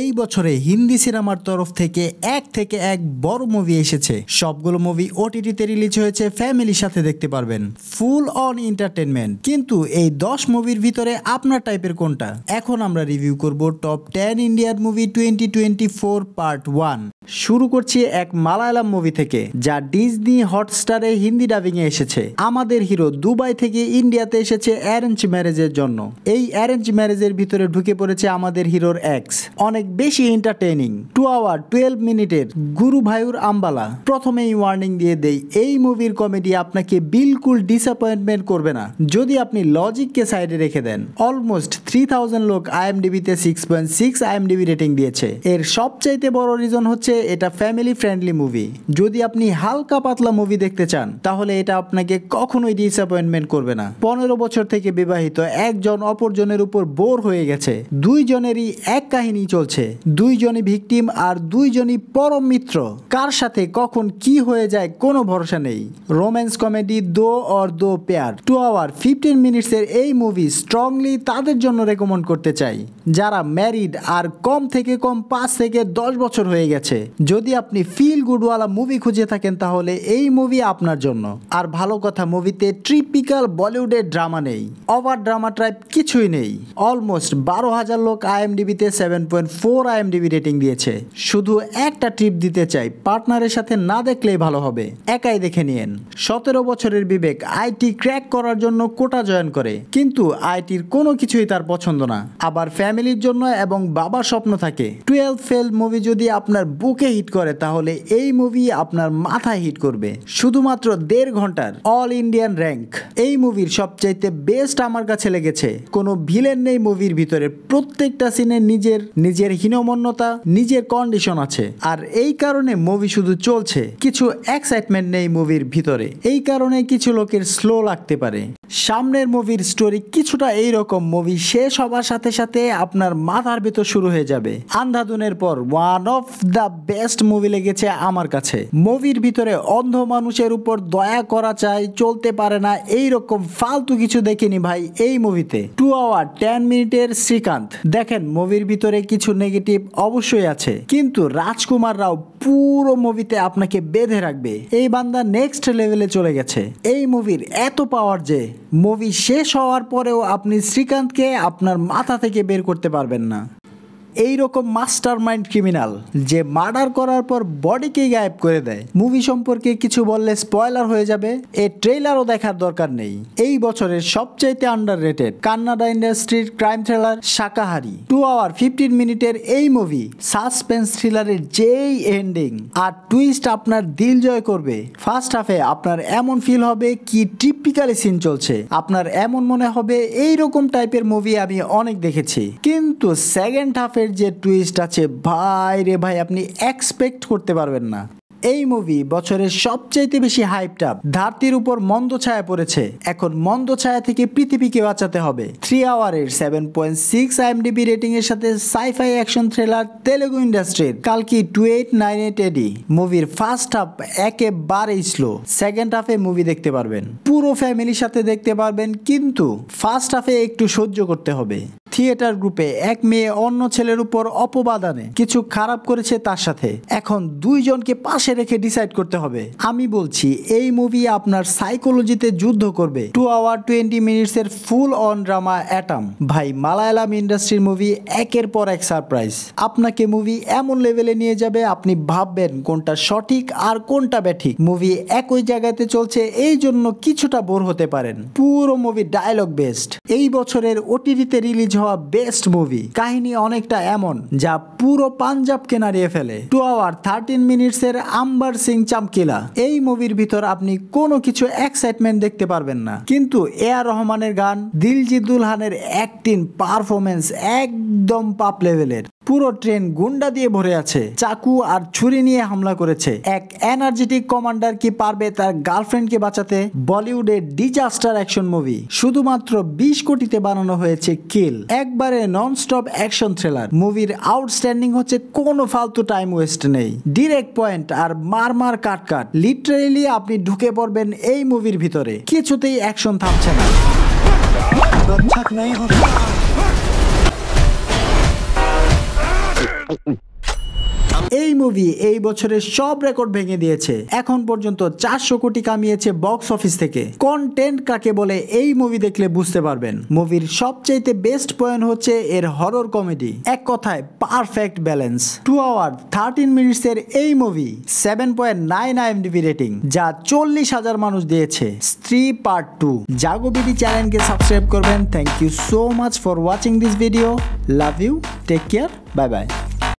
এই বছরে হিন্দি সিনেমার তরফ থেকে এক থেকে এক বড় মুভি এসেছে সবগুলো মুভি ওটিটিতে রিলিজ হয়েছে ফ্যামিলির সাথে দেখতে পারবেন ফুল অন এন্টারটেনমেন্ট কিন্তু এই দশ মুভির ভিতরে আপনার টাইপের কোনটা এখন আমরা রিভিউ করব টপ টেন ইন্ডিয়ার movie twenty twenty four part one শুরু করছি এক মালায়ালাম মুভি থেকে যা ডিজনি হটস্টারে হিন্দি ডাবিংয়ে এসেছে আমাদের হিরো দুবাই থেকে ইন্ডিয়াতে এসেছে অ্যারেঞ্জ ম্যারেজের জন্য এই অ্যারেঞ্জ ম্যারেজের ভিতরে ঢুকে পড়েছে আমাদের হিরোর এক্স অনেক অনেক বেশি এন্টারটেইনিং টু আওয়ার টুয়েলভ মিনিটের গুরু ভাইউর আম্বালা প্রথমেই ওয়ার্নিং দিয়ে দেই এই মুভির কমেডি আপনাকে বিলকুল ডিসঅ্যাপয়েন্টমেন্ট করবে না যদি আপনি লজিককে সাইডে রেখে দেন অলমোস্ট থ্রি থাউজেন্ড লোক আইএমডিবিতে six point six IMDb rating দিয়েছে এর সবচাইতে বড় রিজন হচ্ছে এটা ফ্যামিলি ফ্রেন্ডলি মুভি যদি আপনি হালকা পাতলা মুভি দেখতে চান তাহলে এটা আপনাকে কখনোই ডিসঅ্যাপয়েন্টমেন্ট করবে না পনেরো বছর থেকে বিবাহিত একজন অপরজনের উপর বোর হয়ে গেছে দুইজনেরই এক কাহিনী চলছে চলছে দুইজনই ভিকটিম আর দুইজনই পরম মিত্র কার সাথে কখন কি হয়ে যায় কোনো ভরসা নেই romance comedy Do Aur Do Pyaar two hour fifteen মিনিটসের এই মুভি স্ট্রংলি তাদের জন্য রেকমেন্ড করতে চাই যারা ম্যারিড আর কম থেকে কম পাঁচ থেকে দশ বছর হয়ে গেছে যদি আপনি ফিল গুডওয়ালা মুভি খুঁজে থাকেন তাহলে এই মুভি আপনার জন্য আর ভালো কথা মুভিতে ট্রিপিক্যাল বলিউডের ড্রামা নেই ওভার ড্রামা টাইপ কিছুই নেই অলমোস্ট বারো হাজার লোক আইএমডিবিতে seven point four IMDb rating দিয়েছে শুধু একটা ট্রিপ দিতে চাই পার্টনারের সাথে না দেখলেই ভালো হবে একাই দেখে নিয়েন সতেরো বছরের বিবেক আইটি ক্র্যাক করার জন্য কোটা জয়েন করে কিন্তু আইটির কোনো কিছুই তার পছন্দ না আবার ফ্যামিলির জন্য এবং বাবার স্বপ্ন থাকে টুয়েলভ ফেল মুভি যদি আপনার বুকে হিট করে তাহলে এই মুভি আপনার মাথায় হিট করবে শুধুমাত্র দেড় ঘন্টার অল ইন্ডিয়ান র্যাঙ্ক এই মুভির সবচাইতে বেস্ট আমার কাছে লেগেছে কোনো ভিলেন নেই মুভির ভিতরে প্রত্যেকটা সিনে নিজের নিজের নিজের হীনমন্যতা নিজের কন্ডিশন আছে আর এই কারণে মুভি শুধু চলছে কিছু এক্সাইটমেন্ট নেই মুভির ভিতরে এই কারণে কিছু লোকের স্লো লাগতে পারে সামনের মুভির স্টোরি কিছুটা এইরকম মুভি শেষ হবার সাথে সাথে আপনার মাথার ভেতর শুরু হয়ে যাবে আন্ধাধুনের পর one of the best movie লেগেছে আমার কাছে মুভির ভিতরে অন্ধ মানুষের উপর দয়া করা চাই চলতে পারে না এই রকম ফালতু কিছু দেখিনি ভাই এই মুভিতে টু আওয়ার টেন মিনিটের শ্রীকান্ত দেখেন মুভির ভিতরে কিছু নেগেটিভ অবশ্যই আছে কিন্তু রাজকুমার রাও পুরো মুভিতে আপনাকে বেঁধে রাখবে এই বান্দা নেক্সট লেভেলে চলে গেছে এই মুভির এত পাওয়ার যে মুভি শেষ হওয়ার পরেও আপনি শ্রীকান্তকে আপনার মাথা থেকে বের করতে পারবেন না এই রকম মাস্টার মাইন্ড ক্রিমিনাল যে মার্ডার করার পর বডিকেই গায়েব করে দেয় মুভি সম্পর্কে কিছু বললে স্পয়লার হয়ে যাবে এ ট্রেলারও দেখার দরকার নেই এই বছরের সবচাইতে আন্ডার রেটেড কান্নাডা ইন্ডাস্ট্রির crime thriller Shakahaari two hour fifteen মিনিটের এই মুভি সাসপেন্স থ্রিলারের যেই এন্ডিং আর টুইস্ট আপনার দিল জয় করবে ফার্স্ট হাফে আপনার এমন ফিল হবে কি টিপিক্যালি সিন চলছে আপনার এমন মনে হবে এই রকম টাইপের মুভি আমি অনেক দেখেছি কিন্তু সেকেন্ড হাফে এর যে টুইস্ট আছে ভাই রে ভাই আপনি এক্সপেক্ট করতে পারবেন না এই মুভি বছরের সবচেয়ে বেশি হাইপটা ধারতির উপর মন্দ ছায়া পড়েছে এখন মন্দ ছায়া থেকে পৃথিবীকে বাঁচাতে হবে থ্রি আওয়ারের seven point six IMDb rating এর সাথে সাইফাই অ্যাকশন থ্রিলার তেলেগু ইন্ডাস্ট্রির কালকি two eight nine eight AD মুভির ফার্স্ট হাফ একেবারেই স্লো সেকেন্ড হাফে মুভি দেখতে পারবেন পুরো ফ্যামিলির সাথে দেখতে পারবেন কিন্তু ফার্স্ট হাফে একটু সহ্য করতে হবে থিয়েটার গ্রুপে এক মেয়ে অন্য ছেলের উপর অপবাদ আনে কিছু খারাপ করেছে তার সাথে এখন দুইজনকে পাশে রেখে ডিসাইড করতে হবে আমি বলছি এই মুভি আপনার সাইকোলজিতে যুদ্ধ করবে টু আওয়ার টোয়েন্টি মিনিটসের ফুল অন ড্রামা অ্যাটাম ভাই মালায়ালাম ইন্ডাস্ট্রির মুভি একের পর এক সারপ্রাইজ আপনাকে মুভি এমন লেভেলে নিয়ে যাবে আপনি ভাববেন কোনটা সঠিক আর কোনটা ব্যাঠিক মুভি একই জায়গাতে চলছে এই জন্য কিছুটা বোর হতে পারেন পুরো মুভি ডায়লগ বেসড এই বছরের ওটিভিতে রিলিজ হওয়া হওয়া বেস্ট মুভি কাহিনী অনেকটা এমন যা পুরো পাঞ্জাবকে নাড়িয়ে ফেলে টু আওয়ার থার্টিন মিনিটস এর আম্বার সিং চামকিলা এই মুভির ভিতর আপনি কোনো কিছু এক্সাইটমেন্ট দেখতে পারবেন না কিন্তু এ আর রহমানের গান দিলজিদুল হানের অ্যাক্টিং পারফরমেন্স একদম পাপ লেভেলের পুরো ট্রেন গুন্ডা দিয়ে ভরে আছে চাকু আর ছুরি নিয়ে হামলা করেছে এক এনার্জেটিক কমান্ডার কি পারবে তার গার্লফ্রেন্ডকে বাঁচাতে বলিউডের ডিজাস্টার অ্যাকশন মুভি শুধুমাত্র বিশ কোটিতে বানানো হয়েছে কিল একবারে নন স্টপ অ্যাকশন থ্রিলার মুভির আউটস্ট্যান্ডিং হচ্ছে কোনো ফালতু টাইম ওয়েস্ট নেই ডিরেক্ট পয়েন্ট আর মারমার কাট কাট লিটারেলি আপনি ঢুকে পড়বেন এই মুভির ভিতরে কিছুতেই অ্যাকশন থামছে না এই মুভি এই বছরের সব রেকর্ড ভেঙে দিয়েছে এখন পর্যন্ত চারশো কোটি কামিয়েছে বক্স অফিস থেকে কন্টেন্ট কাকে বলে এই মুভি দেখলে বুঝতে পারবেন মুভির সবচাইতে বেস্ট পয়েন্ট হচ্ছে এর হরর কমেডি এক কথায় perfect balance two hour thirteen মিনিটসের এই movie seven point nine DB rating যা চল্লিশ হাজার মানুষ দিয়েছে স্ত্রী পার্ট টু জাগোবিডি চ্যানেলকে সাবস্ক্রাইব করবেন thank you so much for watching this video love you take care bye by